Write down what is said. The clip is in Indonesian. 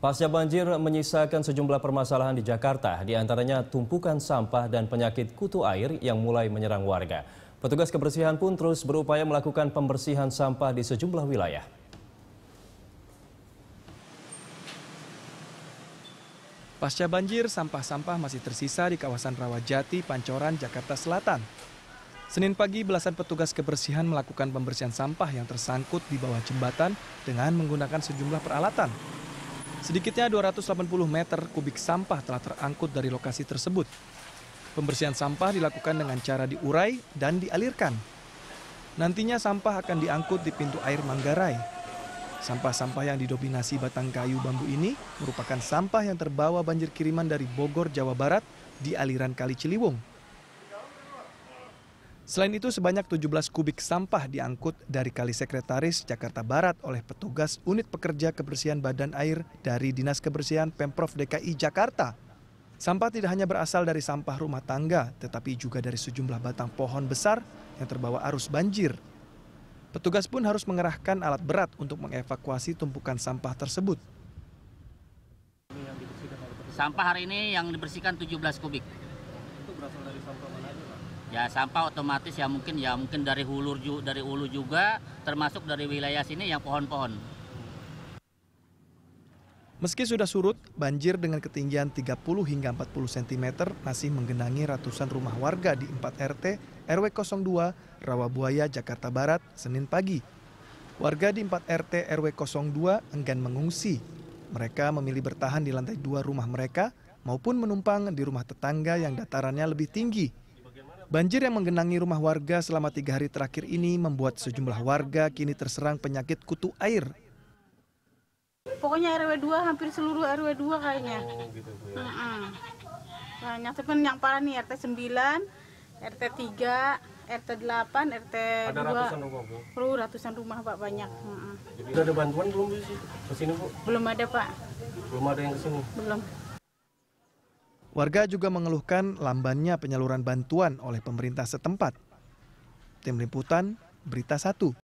Pasca banjir menyisakan sejumlah permasalahan di Jakarta, di antaranya tumpukan sampah dan penyakit kutu air yang mulai menyerang warga. Petugas kebersihan pun terus berupaya melakukan pembersihan sampah di sejumlah wilayah. Pasca banjir, sampah-sampah masih tersisa di kawasan Rawajati, Pancoran, Jakarta Selatan. Senin pagi, belasan petugas kebersihan melakukan pembersihan sampah yang tersangkut di bawah jembatan dengan menggunakan sejumlah peralatan, Sedikitnya 280 meter kubik sampah telah terangkut dari lokasi tersebut. Pembersihan sampah dilakukan dengan cara diurai dan dialirkan. Nantinya sampah akan diangkut di pintu air Manggarai. Sampah-sampah yang didominasi batang kayu bambu ini merupakan sampah yang terbawa banjir kiriman dari Bogor, Jawa Barat di aliran Kali Ciliwung. Selain itu, sebanyak 17 kubik sampah diangkut dari Kali Sekretaris Jakarta Barat oleh petugas Unit Pekerja Kebersihan Badan Air dari Dinas Kebersihan Pemprov DKI Jakarta. Sampah tidak hanya berasal dari sampah rumah tangga, tetapi juga dari sejumlah batang pohon besar yang terbawa arus banjir. Petugas pun harus mengerahkan alat berat untuk mengevakuasi tumpukan sampah tersebut. Sampah hari ini yang dibersihkan 17 kubik. Itu berasal dari sampah mana aja? ya sampah otomatis ya mungkin ya mungkin dari hulur dari hulu juga termasuk dari wilayah sini yang pohon-pohon. Meski sudah surut, banjir dengan ketinggian 30 hingga 40 cm masih menggenangi ratusan rumah warga di 4 RT RW 02 Rawabuaya, Jakarta Barat, Senin pagi. Warga di 4 RT RW 02 enggan mengungsi. Mereka memilih bertahan di lantai dua rumah mereka maupun menumpang di rumah tetangga yang datarannya lebih tinggi Banjir yang menggenangi rumah warga selama tiga hari terakhir ini membuat sejumlah warga kini terserang penyakit kutu air. Pokoknya RW 2 hampir seluruh RW 2 kayaknya. Oh, gitu, Bu, ya. Mm-hmm. Banyak tapi yang parah nih RT 9, RT 3, RT 8, RT 2 ada ratusan rumah, Bu. Perlu oh, ratusan rumah, Pak, banyak. Oh. Mm-hmm. Jadi ada bantuan belum di sini? Bu? Belum ada, Pak. Belum ada yang ke sini. Belum. Warga juga mengeluhkan lambannya penyaluran bantuan oleh pemerintah setempat. Tim Liputan, Berita 1.